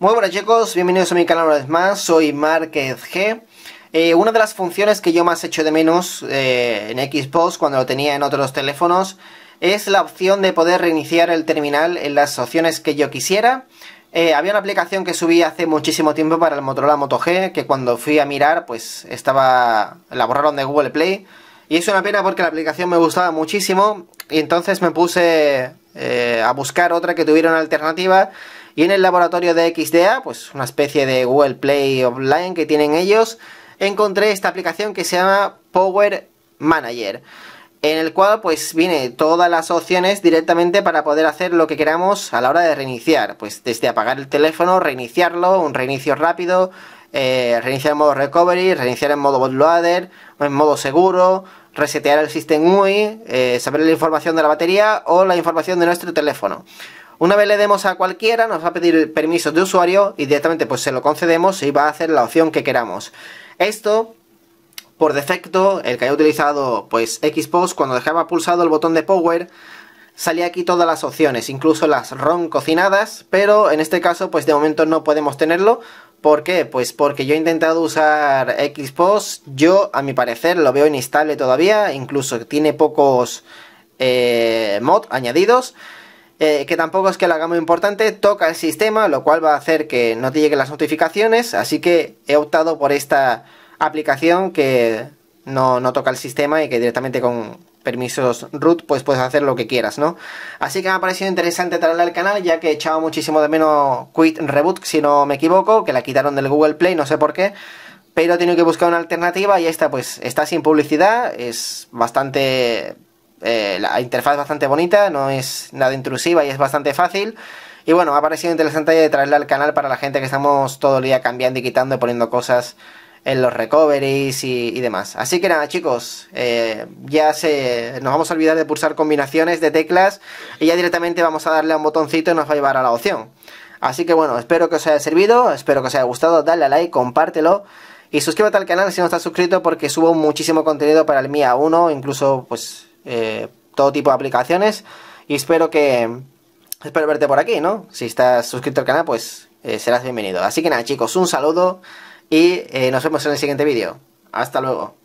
Muy buenas chicos, bienvenidos a mi canal una vez más, soy Márquez G. Eh, una de las funciones que yo más echo de menos eh, en Xbox cuando lo tenía en otros teléfonos es la opción de poder reiniciar el terminal en las opciones que yo quisiera. Eh, había una aplicación que subí hace muchísimo tiempo para el Motorola Moto G que cuando fui a mirar pues estaba la borraron de Google Play y es una pena porque la aplicación me gustaba muchísimo y entonces me puse a buscar otra que tuviera una alternativa y en el laboratorio de XDA, pues una especie de Google Play Online que tienen ellos, encontré esta aplicación que se llama Power Manager en el cual pues viene todas las opciones directamente para poder hacer lo que queramos a la hora de reiniciar, pues desde apagar el teléfono, reiniciarlo, un reinicio rápido, eh, reiniciar en modo recovery, reiniciar en modo bootloader, en modo seguro, resetear el sistema UI, eh, saber la información de la batería o la información de nuestro teléfono. Una vez le demos a cualquiera, nos va a pedir permisos de usuario y directamente pues se lo concedemos y va a hacer la opción que queramos. Esto por defecto, el que haya utilizado pues Xbox, cuando dejaba pulsado el botón de Power, salía aquí todas las opciones, incluso las ROM cocinadas, pero en este caso pues de momento no podemos tenerlo. ¿Por qué? Pues porque yo he intentado usar Xbox, yo a mi parecer lo veo inestable todavía, incluso tiene pocos eh, mods añadidos. Eh, que tampoco es que lo haga muy importante, toca el sistema, lo cual va a hacer que no te lleguen las notificaciones, así que he optado por esta aplicación que no, no toca el sistema y que directamente con permisos root pues puedes hacer lo que quieras, ¿no? Así que me ha parecido interesante traerla al canal ya que he echado muchísimo de menos Quit Reboot, si no me equivoco, que la quitaron del Google Play, no sé por qué, pero he tenido que buscar una alternativa y esta pues está sin publicidad, es bastante eh, la interfaz es bastante bonita, no es nada intrusiva y es bastante fácil. Y bueno, ha parecido interesante de traerla al canal para la gente que estamos todo el día cambiando y quitando y poniendo cosas en los recoveries y, demás. Así que nada, chicos, eh, ya se, nos vamos a olvidar de pulsar combinaciones de teclas y ya directamente vamos a darle a un botoncito y nos va a llevar a la opción. Así que bueno, espero que os haya servido, espero que os haya gustado, dale a like, compártelo y suscríbete al canal si no estás suscrito porque subo muchísimo contenido para el MIA 1, incluso pues eh, todo tipo de aplicaciones. Y espero que. Espero verte por aquí, ¿no? Si estás suscrito al canal, pues eh, serás bienvenido. Así que nada, chicos, un saludo y eh, nos vemos en el siguiente vídeo. Hasta luego.